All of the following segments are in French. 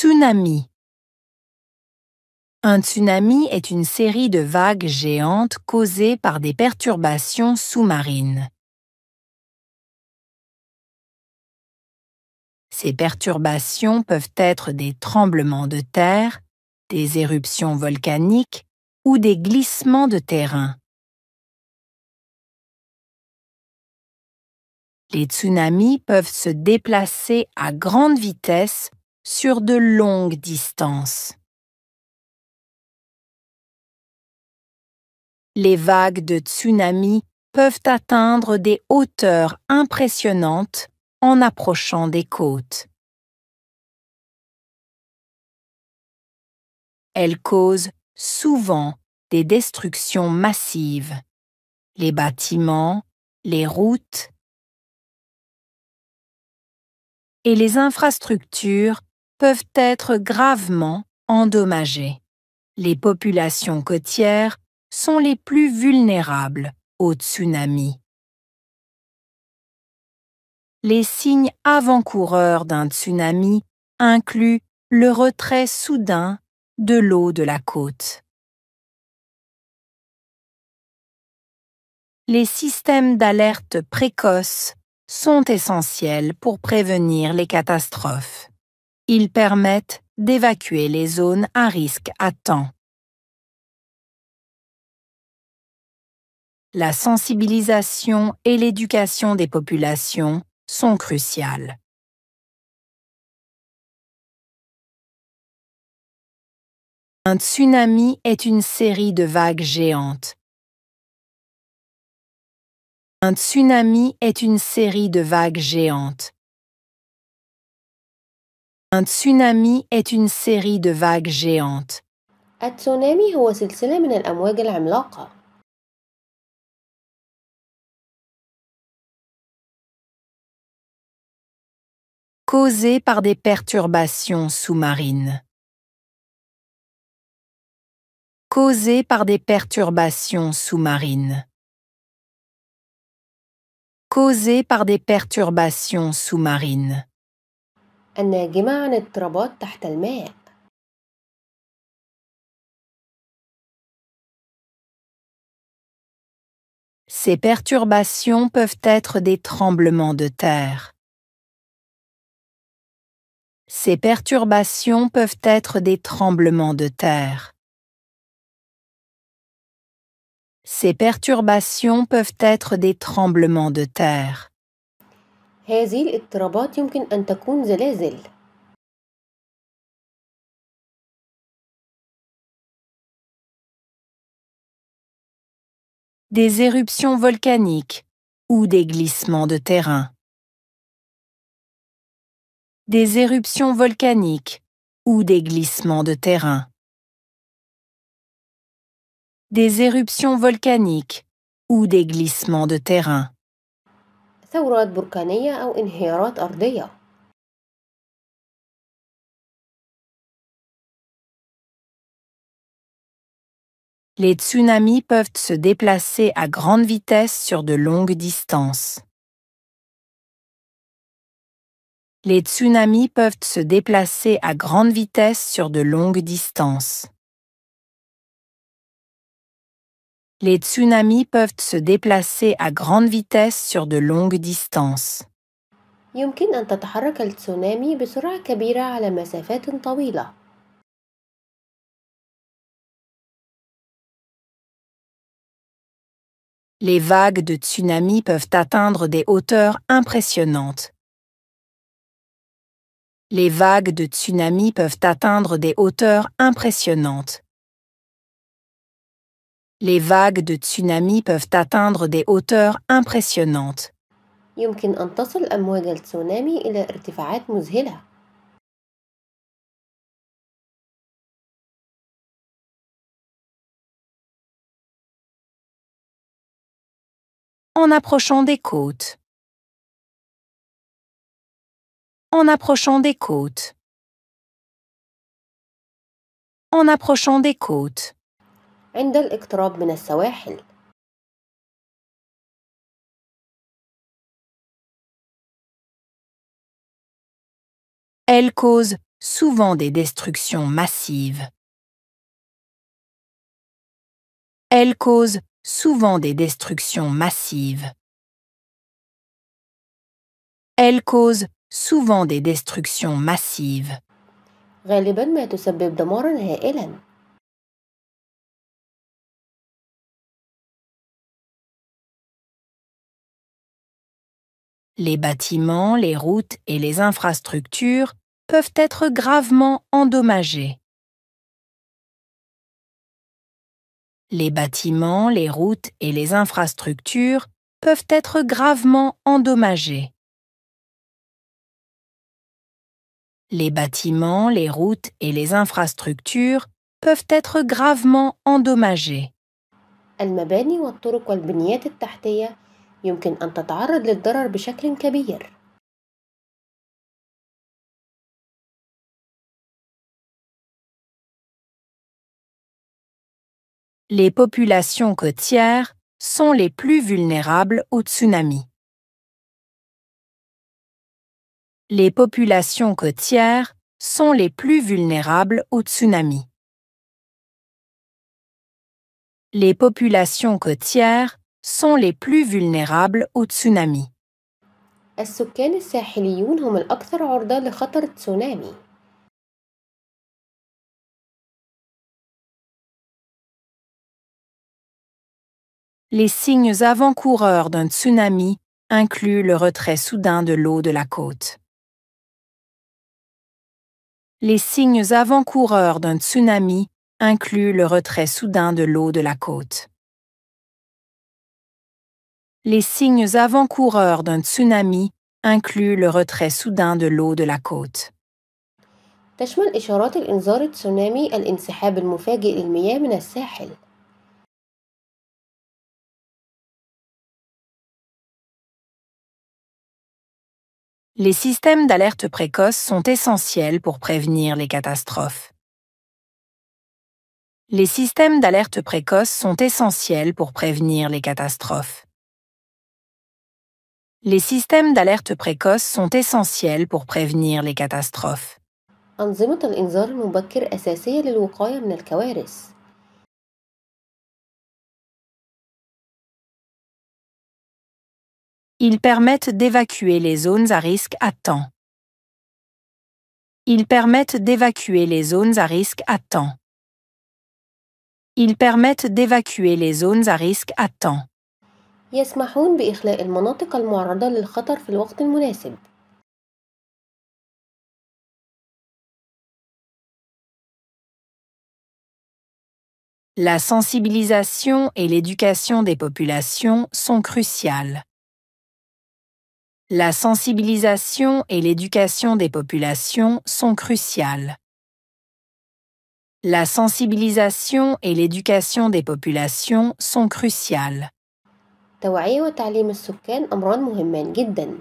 Tsunami. Un tsunami est une série de vagues géantes causées par des perturbations sous-marines. Ces perturbations peuvent être des tremblements de terre, des éruptions volcaniques ou des glissements de terrain. Les tsunamis peuvent se déplacer à grande vitesse sur de longues distances. Les vagues de tsunami peuvent atteindre des hauteurs impressionnantes en approchant des côtes. Elles causent souvent des destructions massives. Les bâtiments, les routes et les infrastructures peuvent être gravement endommagés. Les populations côtières sont les plus vulnérables aux tsunamis. Les signes avant-coureurs d'un tsunami incluent le retrait soudain de l'eau de la côte. Les systèmes d'alerte précoce sont essentiels pour prévenir les catastrophes. Ils permettent d'évacuer les zones à risque à temps. La sensibilisation et l'éducation des populations sont cruciales. Un tsunami est une série de vagues géantes. Un tsunami est une série de vagues géantes. Un tsunami est une série de vagues géantes. التسونامي par des perturbations sous-marines. Causée par des perturbations sous-marines. Causée par des perturbations sous-marines. Ces perturbations peuvent être des tremblements de terre. Ces perturbations peuvent être des tremblements de terre. Ces perturbations peuvent être des tremblements de terre des éruptions volcaniques ou des glissements de terrain. Des éruptions volcaniques ou des glissements de terrain. Des éruptions volcaniques ou des glissements de terrain. Les tsunamis peuvent se déplacer à grande vitesse sur de longues distances. Les tsunamis peuvent se déplacer à grande vitesse sur de longues distances. les tsunamis peuvent se déplacer à grande vitesse sur de longues distances. Les vagues de tsunami peuvent atteindre des hauteurs impressionnantes. Les vagues de tsunami peuvent atteindre des hauteurs impressionnantes. Les vagues de tsunami peuvent atteindre des hauteurs impressionnantes. En approchant des côtes. En approchant des côtes. En approchant des côtes. Elle cause souvent des destructions massives. Elle cause souvent des destructions massives. Elle cause souvent des destructions massives. ما تسبب دمارا هائلا. les bâtiments, les routes et les infrastructures peuvent être gravement endommagés. Les bâtiments, les routes et les infrastructures peuvent être gravement endommagés. Les bâtiments, les routes et les infrastructures peuvent être gravement endommagés. Les populations côtières sont les plus vulnérables aux tsunamis. Les populations côtières sont les plus vulnérables aux tsunamis. Les populations côtières sont les plus vulnérables au tsunami. Les signes avant-coureurs d'un tsunami incluent le retrait soudain de l'eau de la côte. Les signes avant-coureurs d'un tsunami incluent le retrait soudain de l'eau de la côte. Les signes avant-coureurs d'un tsunami incluent le retrait soudain de l'eau de la côte. Les systèmes d'alerte précoce sont essentiels pour prévenir les catastrophes. Les systèmes d'alerte précoce sont essentiels pour prévenir les catastrophes. Les systèmes d'alerte précoce sont essentiels pour prévenir les catastrophes. Ils permettent d'évacuer les zones à risque à temps. Ils permettent d'évacuer les zones à risque à temps. Ils permettent d'évacuer les zones à risque à temps. La sensibilisation et l'éducation des populations sont cruciales. La sensibilisation et l'éducation des populations sont cruciales. La sensibilisation et l'éducation des populations sont cruciales. التوعية وتعليم السكان أمران مهمان جدا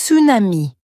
Tsunami